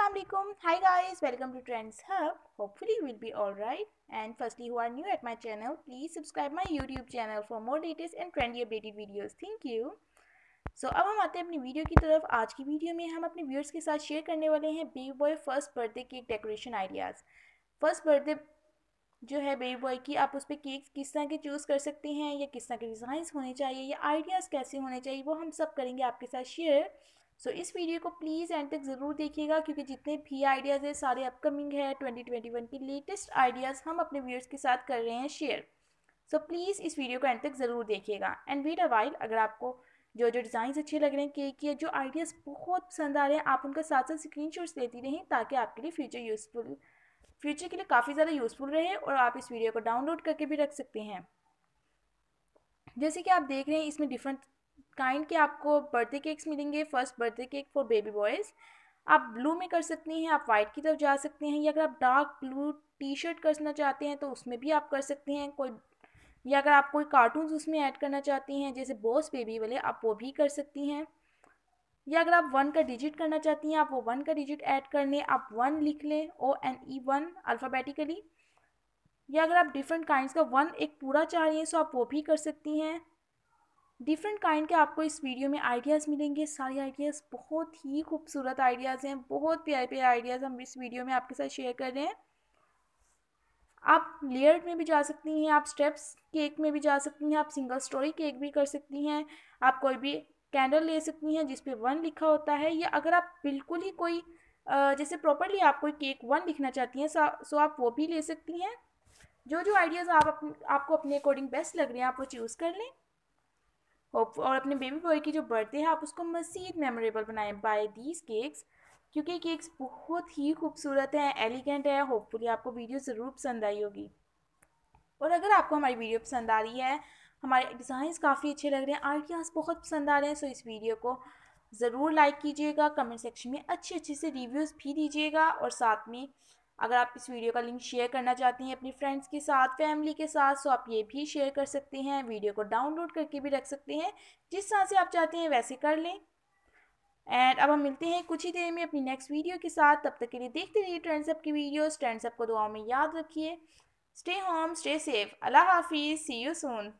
अस्सलाम वालेकुम hi guys welcome to trends hub hopefully will be all right and firstly who are new at my channel please subscribe my YouTube channel for more latest and trendy updated videos thank you so अब हम आते हैं अपनी video की तरफ आज की video में हम अपने व्यूअर्स के साथ शेयर करने वाले हैं baby boy first birthday cake decoration ideas first birthday जो है बेबी बॉय की आप उस पर केक किस तरह के चूज़ कर सकते हैं या किस तरह के डिज़ाइंस होने चाहिए या आइडियाज़ कैसे होने चाहिए वो हम सब करेंगे आपके साथ शेयर सो so, इस वीडियो को प्लीज़ एंड तक ज़रूर देखिएगा क्योंकि जितने भी आइडियाज़ हैं सारे अपकमिंग है 2021 की लेटेस्ट आइडियाज़ हम अपने व्यूअर्स के साथ कर रहे हैं शेयर सो so, प्लीज़ इस वीडियो को एंड तक ज़रूर देखिएगा एंड वीट अ वाइल अगर आपको जो जो डिज़ाइन अच्छे लग रहे हैं केक के जो आइडियाज़ बहुत पसंद आ रहे हैं आप उनका साथ साथ स्क्रीन लेती रहें ताकि आपके लिए फ्यूचर यूज़फुल फ्यूचर के लिए काफ़ी ज़्यादा यूज़फुल रहे और आप इस वीडियो को डाउनलोड करके भी रख सकते हैं जैसे कि आप देख रहे हैं इसमें डिफरेंट काइंड के आपको बर्थडे केक्स मिलेंगे first birthday cake for baby boys आप ब्लू में कर सकते हैं आप वाइट की तरफ जा सकते हैं या अगर आप डार्क ब्लू टी शर्ट करना चाहते हैं तो उसमें भी आप कर सकते हैं कोई या अगर आप कोई कार्टून उसमें ऐड करना चाहती हैं जैसे बॉस बेबी वाले आप वो भी कर सकती हैं या अगर आप वन का डिजिट करना चाहती हैं आप वो वन का डिजिट ऐड कर लें आप वन लिख लें O N E one alphabetically या अगर आप डिफरेंट काइंड का वन एक पूरा चाह रही हैं सो तो आप वो भी कर सकती हैं डिफरेंट काइंड के आपको इस वीडियो में आइडियाज़ मिलेंगे सारे आइडियाज़ बहुत ही खूबसूरत आइडियाज़ हैं बहुत प्यारे प्यारे आइडियाज़ हम इस वीडियो में आपके साथ शेयर कर रहे हैं आप लेयर में भी जा सकती हैं आप स्टेप्स केक में भी जा सकती हैं आप सिंगल स्टोरी केक भी कर सकती हैं आप कोई भी कैंडल ले सकती हैं जिसपे वन लिखा होता है या अगर आप बिल्कुल ही कोई जैसे प्रॉपरली आप कोई केक वन लिखना चाहती हैं सो आप वो भी ले सकती हैं जो जो आइडियाज़ आप आपको अपने अकॉर्डिंग बेस्ट लग रहे हैं आप वो चूज़ कर लें होप और अपने बेबी बॉय की जो बर्थडे है आप उसको मज़ीद मेमोरेबल बनाएं बाय दीज केक्स क्योंकि केक्स बहुत ही खूबसूरत हैं एलिगेंट है होपफुली आपको वीडियो ज़रूर पसंद आई होगी और अगर आपको हमारी वीडियो पसंद आ रही है हमारे डिज़ाइंस काफ़ी अच्छे लग रहे हैं आइडियाज़ बहुत पसंद आ रहे हैं सो इस वीडियो को ज़रूर लाइक कीजिएगा कमेंट सेक्शन में अच्छे अच्छे से रिव्यूज़ भी दीजिएगा और साथ में अगर आप इस वीडियो का लिंक शेयर करना चाहती हैं अपनी फ्रेंड्स के साथ फैमिली के साथ तो आप ये भी शेयर कर सकते हैं वीडियो को डाउनलोड करके भी रख सकते हैं जिस तरह से आप चाहते हैं वैसे कर लें एंड अब हम मिलते हैं कुछ ही देर में अपनी नेक्स्ट वीडियो के साथ तब तक के लिए देखते रहिए ट्रेंड्स अप की वीडियोज़ ट्रेंड्स अप को दुआओं में याद रखिए स्टे होम स्टे सेफ अल्लाह हाफिज़ सी यू सून